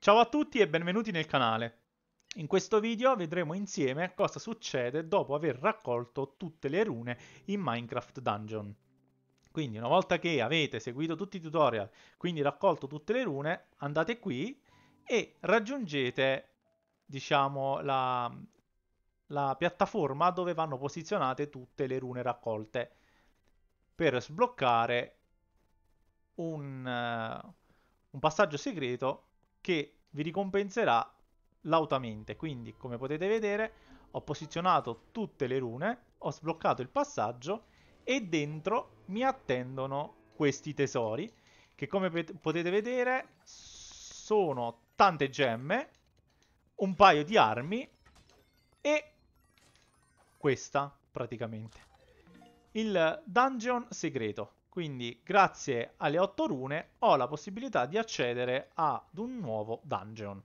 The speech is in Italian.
Ciao a tutti e benvenuti nel canale. In questo video vedremo insieme cosa succede dopo aver raccolto tutte le rune in Minecraft Dungeon. Quindi una volta che avete seguito tutti i tutorial, quindi raccolto tutte le rune, andate qui e raggiungete diciamo la, la piattaforma dove vanno posizionate tutte le rune raccolte per sbloccare un, uh, un passaggio segreto che vi ricompenserà lautamente. Quindi, come potete vedere, ho posizionato tutte le rune, ho sbloccato il passaggio e dentro mi attendono questi tesori che come potete vedere sono tante gemme, un paio di armi e questa praticamente. Il dungeon segreto. Quindi grazie alle 8 rune ho la possibilità di accedere ad un nuovo dungeon.